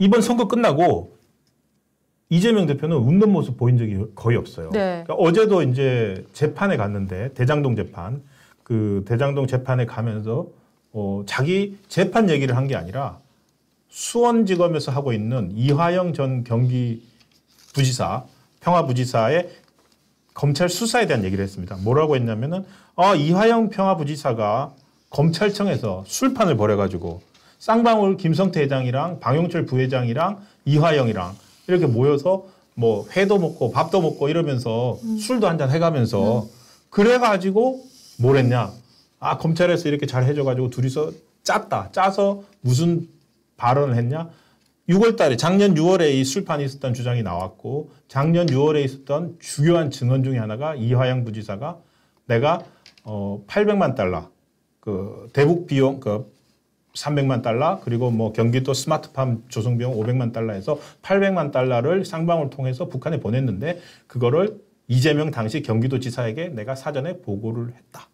이번 선거 끝나고 이재명 대표는 웃는 모습 보인 적이 거의 없어요. 네. 그러니까 어제도 이제 재판에 갔는데 대장동 재판 그 대장동 재판에 가면서 어, 자기 재판 얘기를 한 게 아니라 수원지검에서 하고 있는 이화영 전 경기 부지사 평화부지사의 검찰 수사에 대한 얘기를 했습니다. 뭐라고 했냐면은 아 이화영 평화부지사가 검찰청에서 술판을 벌여가지고 쌍방울 김성태 회장이랑 방용철 부회장이랑 이화영이랑 이렇게 모여서 뭐 회도 먹고 밥도 먹고 이러면서 음. 술도 한잔 해가면서 음. 그래가지고 뭘 했냐? 아 검찰에서 이렇게 잘 해줘가지고 둘이서 짰다. 짜서 무슨 발언을 했냐? 6월달에 작년 6월에 이 술판이 있었던 주장이 나왔고 작년 6월에 있었던 중요한 증언 중에 하나가 이화영 부지사가 내가 어 800만 달러 그 대북 비용 그 300만 달러 그리고 뭐 경기도 스마트팜 조성 비용 500만 달러 에서 800만 달러를 쌍방울 통해서 북한에 보냈는데 그거를 이재명 당시 경기도지사에게 내가 사전에 보고를 했다.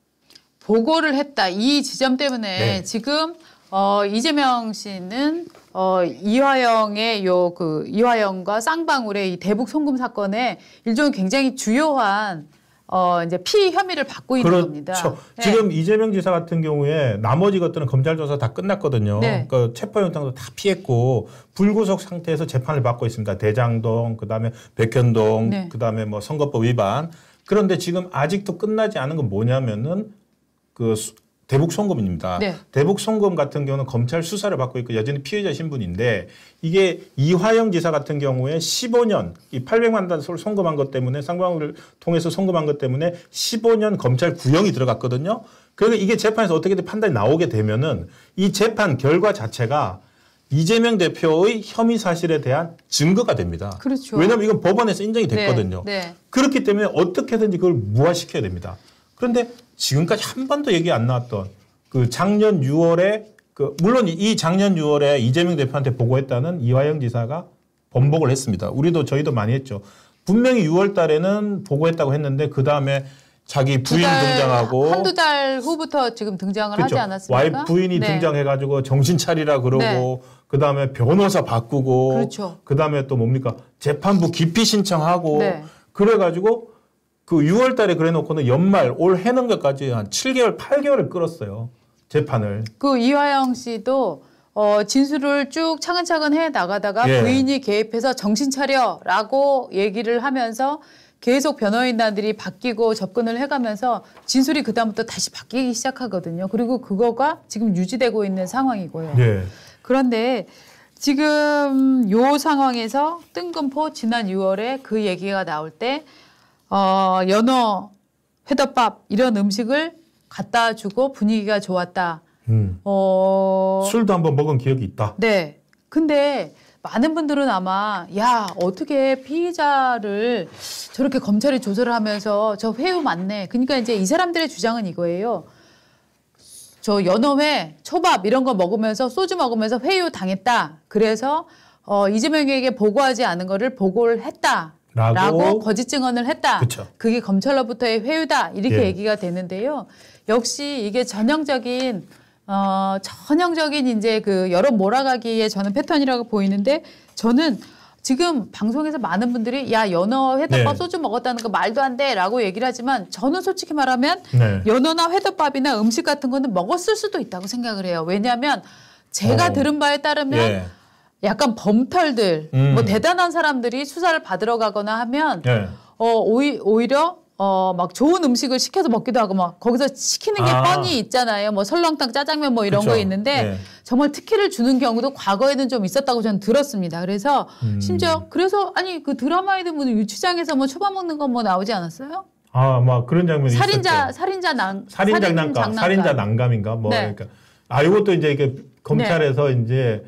보고를 했다. 이 지점 때문에 네. 지금 어, 이재명 씨는 어, 이화영의 요 그 이화영과 쌍방울의 이 대북 송금 사건에 일종의 굉장히 주요한 어, 이제 피 혐의를 받고 있는 그렇죠. 겁니다. 네. 지금 이재명 지사 같은 경우에 나머지 것들은 검찰 조사 다 끝났거든요. 네. 그러니까 체포 영장도 다 피했고 불구속 상태에서 재판을 받고 있습니다. 대장동, 그다음에 백현동, 네. 그다음에 뭐 선거법 위반. 그런데 지금 아직도 끝나지 않은 건 뭐냐면은 그 대북 송금입니다. 네. 대북 송금 같은 경우는 검찰 수사를 받고 있고 여전히 피해자 신분인데 이게 이화영 지사 같은 경우에 15년 이 800만 달러를 송금한 것 때문에 상방울을 통해서 송금한 것 때문에 15년 검찰 구형이 들어갔거든요. 그러니까 이게 재판에서 어떻게든 판단이 나오게 되면은 이 재판 결과 자체가 이재명 대표의 혐의 사실에 대한 증거가 됩니다. 그렇죠. 왜냐하면 이건 법원에서 인정이 됐거든요. 네, 네. 그렇기 때문에 어떻게든지 그걸 무화시켜야 됩니다. 그런데 지금까지 한 번도 얘기 안 나왔던 그 작년 6월에 그 물론 이 작년 6월에 이재명 대표한테 보고했다는 이화영 지사가 번복을 했습니다. 우리도 저희도 많이 했죠. 분명히 6월 달에는 보고했다고 했는데 그 다음에 자기 부인 달, 등장하고 한두 달 후부터 지금 등장을 그렇죠. 하지 않았습니까? 와이 부인이 네. 등장해가지고 정신 차리라 그러고 네. 그 다음에 변호사 바꾸고 그렇죠 그 다음에 또 뭡니까 재판부 기피 신청하고 네. 그래가지고 그 6월 달에 그래 놓고는 연말 올 해는 것까지 한 7개월, 8개월을 끌었어요. 재판을. 그 이화영 씨도 어, 진술을 쭉 차근차근 해 나가다가 예. 부인이 개입해서 정신 차려라고 얘기를 하면서 계속 변호인단들이 바뀌고 접근을 해가면서 진술이 그다음부터 다시 바뀌기 시작하거든요. 그리고 그거가 지금 유지되고 있는 상황이고요. 예. 그런데 지금 요 상황에서 뜬금포 지난 6월에 그 얘기가 나올 때 어, 연어, 회덮밥 이런 음식을 갖다 주고 분위기가 좋았다. 음. 어... 술도 한번 먹은 기억이 있다. 네. 근데 많은 분들은 아마 야 어떻게 피의자를 저렇게 검찰이 조사를 하면서 저 회유 맞네. 그러니까 이제 이 사람들의 주장은 이거예요. 저 연어회, 초밥 이런 거 먹으면서 소주 먹으면서 회유 당했다. 그래서 어, 이재명에게 보고하지 않은 거를 보고를 했다. 라고 거짓 증언을 했다. 그쵸. 그게 검찰로부터의 회유다. 이렇게 예. 얘기가 되는데요. 역시 이게 전형적인 어 전형적인 이제 그 여러 몰아가기의 저는 패턴이라고 보이는데 저는 지금 방송에서 많은 분들이 야 연어 회덮밥 네. 소주 먹었다는 거 말도 안 돼라고 얘기를 하지만 저는 솔직히 말하면 네. 연어나 회덮밥이나 음식 같은 거는 먹었을 수도 있다고 생각을 해요. 왜냐하면 제가 오. 어. 들은 바에 따르면 예. 약간 범탈들 뭐 음. 뭐 대단한 사람들이 수사를 받으러 가거나 하면 예. 어 오이, 오히려 어, 막 좋은 음식을 시켜서 먹기도 하고 막 거기서 시키는 게 아. 뻔히 있잖아요. 뭐 설렁탕, 짜장면 뭐 이런 그쵸. 거 있는데 예. 정말 특혜를 주는 경우도 과거에는 좀 있었다고 저는 들었습니다. 그래서 음. 심지어 그래서 아니 그 드라마에도 뭐 유치장에서 뭐 초밥먹는 거뭐 나오지 않았어요? 아, 막 그런 장면이 살인자, 있었죠. 살인자 난 살인 장난감, 살인자 난감인가 뭐 네. 그러니까 아, 이것도 이제 이게 검찰에서 네. 이제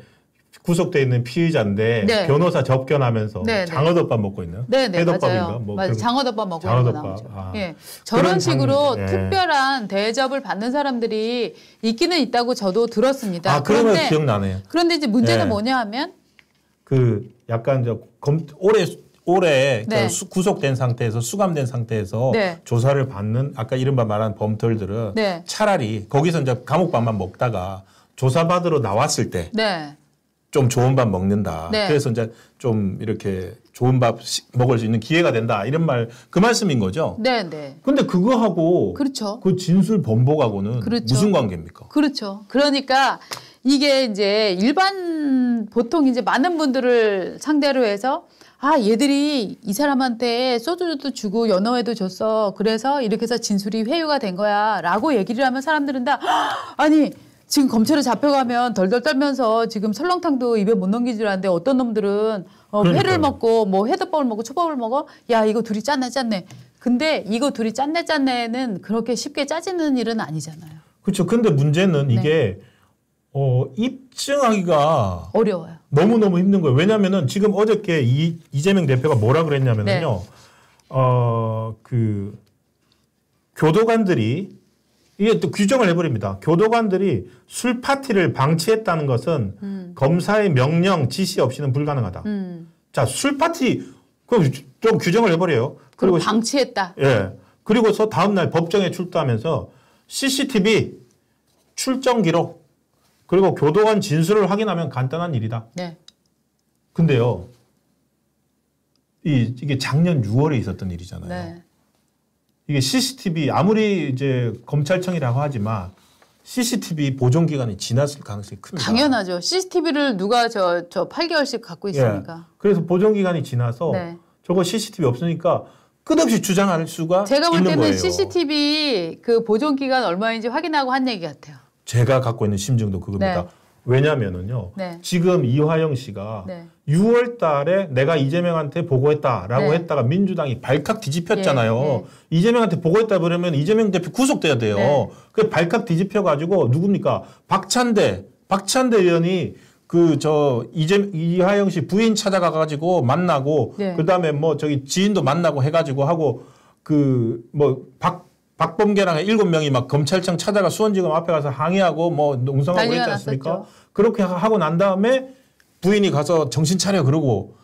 구속돼 있는 피의자인데 네. 변호사 접견하면서 네, 네. 네, 네 뭐 장어덮밥 먹고 있는 네, 네, 해덮밥인가 뭐 맞아요. 장어덮밥 먹고 장어덮밥. 있는 아, 예. 저런 식으로 장... 예. 특별한 대접을 받는 사람들이 있기는 있다고 저도 들었습니다. 아, 그러 그런데, 기억나네요. 그런데 이제 문제는 예. 뭐냐 하면 그 약간 저 검, 올해 올해 그 네. 구속된 상태에서 수감된 상태에서 네. 조사를 받는 아까 이른바 말한 범털들은 네. 차라리 거기서 이제 감옥밥만 먹다가 조사받으러 나왔을 때좀 좋은 밥 먹는다. 네. 그래서 이제 좀 이렇게 좋은 밥 먹을 수 있는 기회가 된다. 이런 말 그 말씀인 거죠. 네, 네. 근데 그거하고 그렇죠. 그 진술 번복하고는 그렇죠. 무슨 관계입니까? 그렇죠. 그러니까 이게 이제 일반 보통 이제 많은 분들을 상대로 해서 아 얘들이 이 사람한테 소주도 주고 연어회도 줬어 그래서 이렇게 해서 진술이 회유가 된 거야라고 얘기를 하면 사람들은 다 아니 지금 검찰에 잡혀가면 덜덜 떨면서 지금 설렁탕도 입에 못넘기줄않는데 어떤 놈들은 어, 회를 먹고 뭐 회덮밥을 먹고 초밥을 먹어 야 이거 둘이 짠네 짠네 근데 이거 둘이 짠네 짠네는 그렇게 쉽게 짜지는 일은 아니잖아요. 그렇죠. 근데 문제는 네. 이게 어, 입증하기가 어려워요. 너무 너무 힘든 거예요. 왜냐하면은 지금 어저께 이, 이재명 대표가 뭐라 그랬냐면요. 네. 어그 교도관들이 이게 또 규정을 해버립니다. 교도관들이 술 파티를 방치했다는 것은 음. 검사의 명령 지시 없이는 불가능하다. 음. 자술 파티 그럼 또 규정을 해버려요. 그리고 방치했다. 예. 그리고서 다음날 법정에 출두하면서 CCTV 출정 기록 그리고 교도관 진술을 확인하면 간단한 일이다. 네. 근데요. 이, 이게 작년 6월에 있었던 일이잖아요. 네. 이게 CCTV 아무리 이제 검찰청이라고 하지만 CCTV 보존 기간이 지났을 가능성이 큽니다. 당연하죠. CCTV를 누가 저 저 8개월씩 갖고 있으니까. 예. 그래서 보존 기간이 지나서 네. 저거 CCTV 없으니까 끝없이 주장할 수가 제가 볼는 거예요. CCTV 그 보존 기간 얼마인지 확인하고 한 얘기 같아요. 제가 갖고 있는 심증도 그겁니다. 네. 왜냐면은요. 네. 지금 이화영 씨가 네. 6월 달에 내가 이재명한테 보고했다라고 네. 했다가 민주당이 발칵 뒤집혔잖아요. 예, 예. 이재명한테 보고했다 그러면 이재명 대표 구속돼야 돼요. 네. 그 발칵 뒤집혀 가지고 누굽니까? 박찬대 박찬대 의원이 그 저 이재 이화영 씨 부인 찾아가 가지고 만나고 네. 그다음에 뭐 저기 지인도 만나고 해 가지고 하고 그뭐박 박범계랑 일곱 명이 막 검찰청 찾아가 수원지검 앞에 가서 항의하고 뭐 농성하고 했지 않습니까? 그렇게 하고 난 다음에 부인이 가서 정신 차려 그러고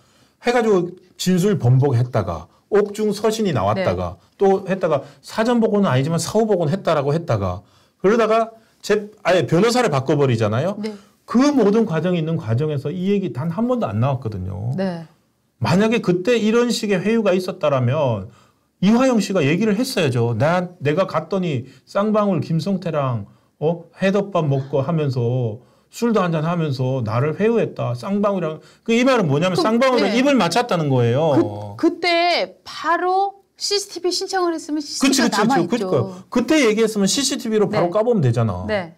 해가지고 진술 번복했다가 옥중 서신이 나왔다가 네. 또 했다가 사전 보고는 아니지만 사후 보고는 했다라고 했다가 그러다가 제 아예 변호사를 바꿔버리잖아요. 네. 그 모든 과정이 있는 과정에서 이 얘기 단 한 번도 안 나왔거든요. 네. 만약에 그때 이런 식의 회유가 있었다라면 이화영 씨가 얘기를 했어야죠. 나 내가 갔더니 쌍방울 김성태랑 어 해덮밥 먹고 하면서 술도 한잔 하면서 나를 회유했다. 쌍방울이랑 그 이 말은 뭐냐면 쌍방울은 네. 입을 맞췄다는 거예요. 그, 그때 바로 CCTV 신청을 했으면 CCTV가 그 남아있죠. 그치, 그치. 그러니까 그때 얘기했으면 CCTV로 바로 네. 까보면 되잖아. 네.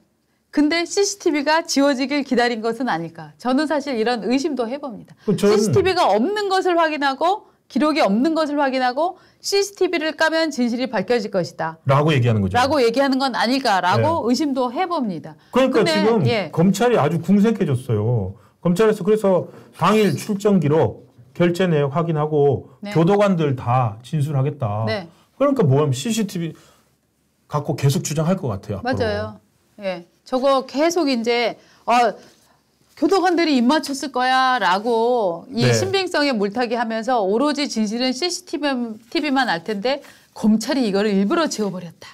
근데 CCTV가 지워지길 기다린 것은 아닐까. 저는 사실 이런 의심도 해봅니다. 전... CCTV가 없는 것을 확인하고 기록이 없는 것을 확인하고 CCTV를 까면 진실이 밝혀질 것이다. 라고 얘기하는 거죠. 라고 얘기하는 건 아닐까라고 네. 의심도 해봅니다. 그러니까 근데, 지금 예. 검찰이 아주 궁색해졌어요. 검찰에서 그래서 당일 출정 기록, 결제 내역 확인하고 네. 교도관들 다 진술하겠다. 네. 그러니까 뭐하면 CCTV 갖고 계속 주장할 것 같아요. 앞으로. 맞아요. 예. 저거 계속 이제 어, 교도관들이 입맞췄을 거야 라고 이 네. 신빙성에 물타기 하면서 오로지 진실은 CCTV만 알 텐데 검찰이 이거를 일부러 지워버렸다.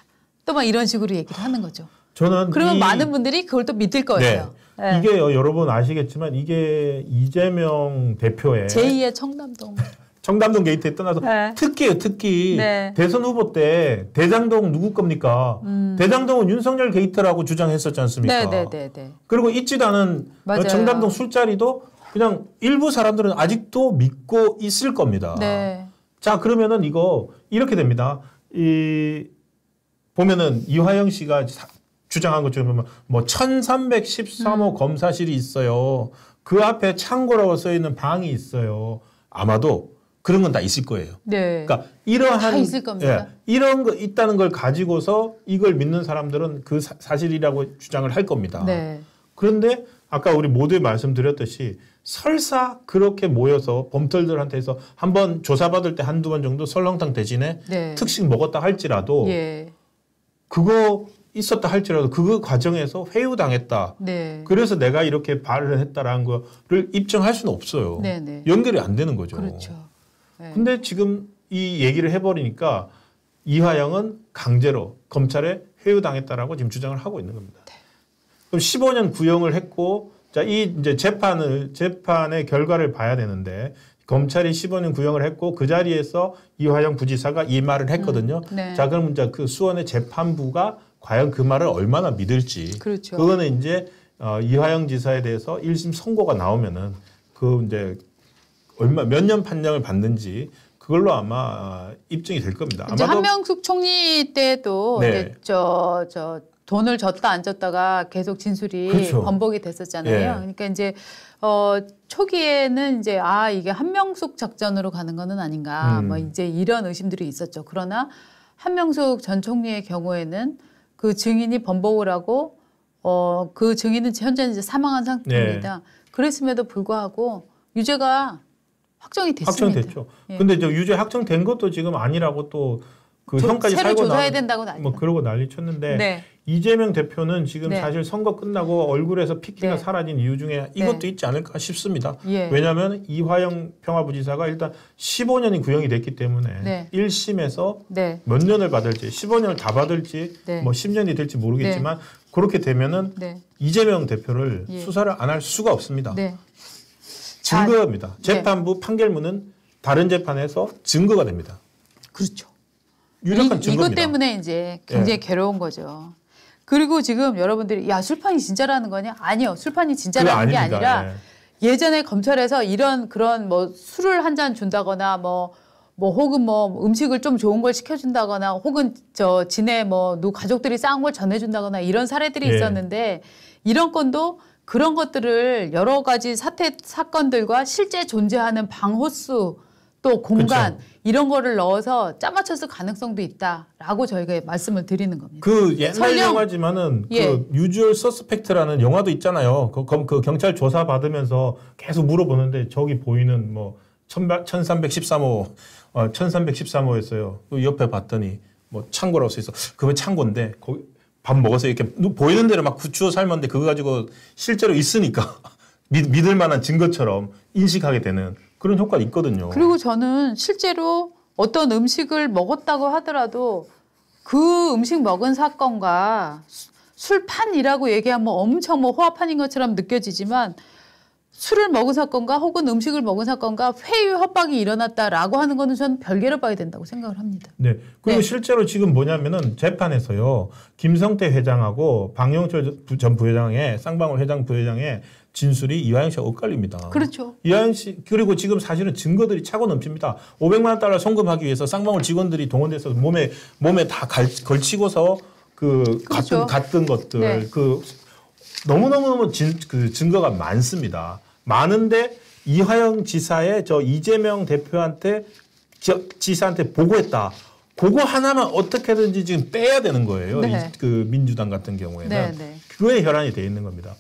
또 막 이런 식으로 얘기를 하는 거죠. 저는 그러면 이... 많은 분들이 그걸 또 믿을 거예요. 네. 네. 이게 여러분 아시겠지만 이게 이재명 대표의 제2의 청담동 청담동 게이트에 떠나서 네. 특기예요, 특기. 네. 대선 후보 때 대장동 누구 겁니까? 음. 대장동은 윤석열 게이트라고 주장했었지 않습니까? 네네네. 네, 네, 네. 그리고 잊지도 않은 맞아요. 청담동 술자리도 그냥 일부 사람들은 아직도 믿고 있을 겁니다. 네. 자 그러면은 이거 이렇게 됩니다. 이 보면은 이화영 씨가 주장한 것처럼 보면 뭐 1313호 음. 검사실이 있어요. 그 앞에 창고라고 써 있는 방이 있어요. 아마도 그런 건 다 있을 거예요. 네. 그러니까 이러한 있을 겁니다. 예, 이런 거 있다는 걸 가지고서 이걸 믿는 사람들은 그 사, 실이라고 주장을 할 겁니다. 네. 그런데 아까 우리 모두 말씀드렸듯이 설사 그렇게 모여서 범털들한테서 한번 조사받을 때 한두 번 정도 설렁탕 대신에 네. 특식 먹었다 할지라도 예. 그거 있었다 할지라도 그 과정에서 회유당했다. 네. 그래서 내가 이렇게 발을 했다라는 거를 입증할 수는 없어요. 네네. 네. 연결이 안 되는 거죠. 그렇죠. 네. 근데 지금 이 얘기를 해버리니까 이화영은 강제로 검찰에 회유당했다라고 지금 주장을 하고 있는 겁니다. 네. 그럼 15년 구형을 했고 자 이 이제 재판을 재판의 결과를 봐야 되는데 검찰이 15년 구형을 했고 그 자리에서 이화영 부지사가 이 말을 했거든요. 음, 네. 자 그럼 이제 그 수원의 재판부가 과연 그 말을 얼마나 믿을지 그렇죠. 그거는 이제 어, 이화영 지사에 대해서 1심 선고가 나오면은 그 이제 얼마 몇 년 판량을 받는지 그걸로 아마 입증이 될 겁니다. 아마 한명숙 총리 때도 네. 저저 저 돈을 줬다 안 줬다가 계속 진술이 그렇죠. 번복이 됐었잖아요. 예. 그러니까 이제 어 초기에는 이제 아 이게 한명숙 작전으로 가는 거는 아닌가 음. 뭐 이제 이런 의심들이 있었죠. 그러나 한명숙 전 총리의 경우에는 그 증인이 번복을 하고 어 그 증인은 현재 이제 사망한 상태입니다. 예. 그랬음에도 불구하고 유죄가 확정이 됐습니다. 확정됐죠. 예. 근데 저 유죄 확정된 것도 지금 아니라고 또 그 형까지 살고 나. 사 된다고 난리. 뭐 그러고 난리 쳤는데 네. 이재명 대표는 지금 네. 사실 선거 끝나고 얼굴에서 피키가 네. 사라진 이유 중에 네. 이것도 있지 않을까 싶습니다. 예. 왜냐하면 이화영 평화부지사가 일단 15년이 구형이 됐기 때문에 1심에서 몇 년을 받을지 15년을 다 받을지 뭐 10년이 될지 모르겠지만 그렇게 되면은 이재명 대표를 예. 수사를 안 할 수가 없습니다. 증거입니다. 아, 네. 재판부 네. 판결문은 다른 재판에서 증거가 됩니다. 그렇죠. 유력한 증거입니다. 이것 때문에 이제 굉장히 네. 괴로운 거죠. 그리고 지금 여러분들이 야 술판이 진짜라는 거냐? 아니요, 술판이 진짜라는 게 아닙니다. 아니라 네. 예전에 검찰에서 이런 그런 뭐 술을 한 잔 준다거나 뭐뭐 뭐 혹은 뭐 음식을 좀 좋은 걸 시켜준다거나 혹은 저 지네 뭐누 가족들이 싸운 걸 전해준다거나 이런 사례들이 예. 있었는데 이런 건도 그런 것들을 여러 가지 사태 사건들과 실제 존재하는 방호수 또 공간 그쵸. 이런 거를 넣어서 짜맞췄을 가능성도 있다라고 저희가 말씀을 드리는 겁니다. 그 옛날 설령, 영화지만은 그 예. 그 유주얼 서스펙트라는 영화도 있잖아요. 그, 그 경찰 조사 받으면서 계속 물어보는데 저기 보이는 뭐 1313호 어, 1313호였어요. 그 옆에 봤더니 뭐 창고라고 써 있어. 그게 창고인데 거기 밥 먹어서 이렇게 보이는 대로 막 구추어 삶았는데 그거 가지고 실제로 있으니까 믿, 을 만한 증거처럼 인식하게 되는 그런 효과가 있거든요. 그리고 저는 실제로 어떤 음식을 먹었다고 하더라도 그 음식 먹은 사건과 술판이라고 얘기하면 엄청 뭐 호화판인 것처럼 느껴지지만 술을 먹은 사건과 혹은 음식을 먹은 사건과 회유 협박이 일어났다라고 하는 거는 저는 별개로 봐야 된다고 생각을 합니다. 네. 그리고 네. 실제로 지금 뭐냐면은 재판에서요. 김성태 회장하고 박영철 전 부회장의 쌍방울 회장 부회장의 진술이 이화영 씨가 엇갈립니다. 그렇죠. 이화영 씨 그리고 지금 사실은 증거들이 차고 넘칩니다. 500만 원 달러 송금하기 위해서 쌍방울 직원들이 동원돼서 몸에 몸에 다 갈, 걸치고서 그 그렇죠. 같은 같은 것들 네. 그 너무너무너무 진, 그 증거가 많습니다. 많은데 이화영 지사의 저 이재명 대표한테 지사한테 보고했다. 그거 하나만 어떻게든지 지금 떼야 되는 거예요. 네. 이, 그 민주당 같은 경우에는 네, 네. 그거에 혈안이 돼 있는 겁니다.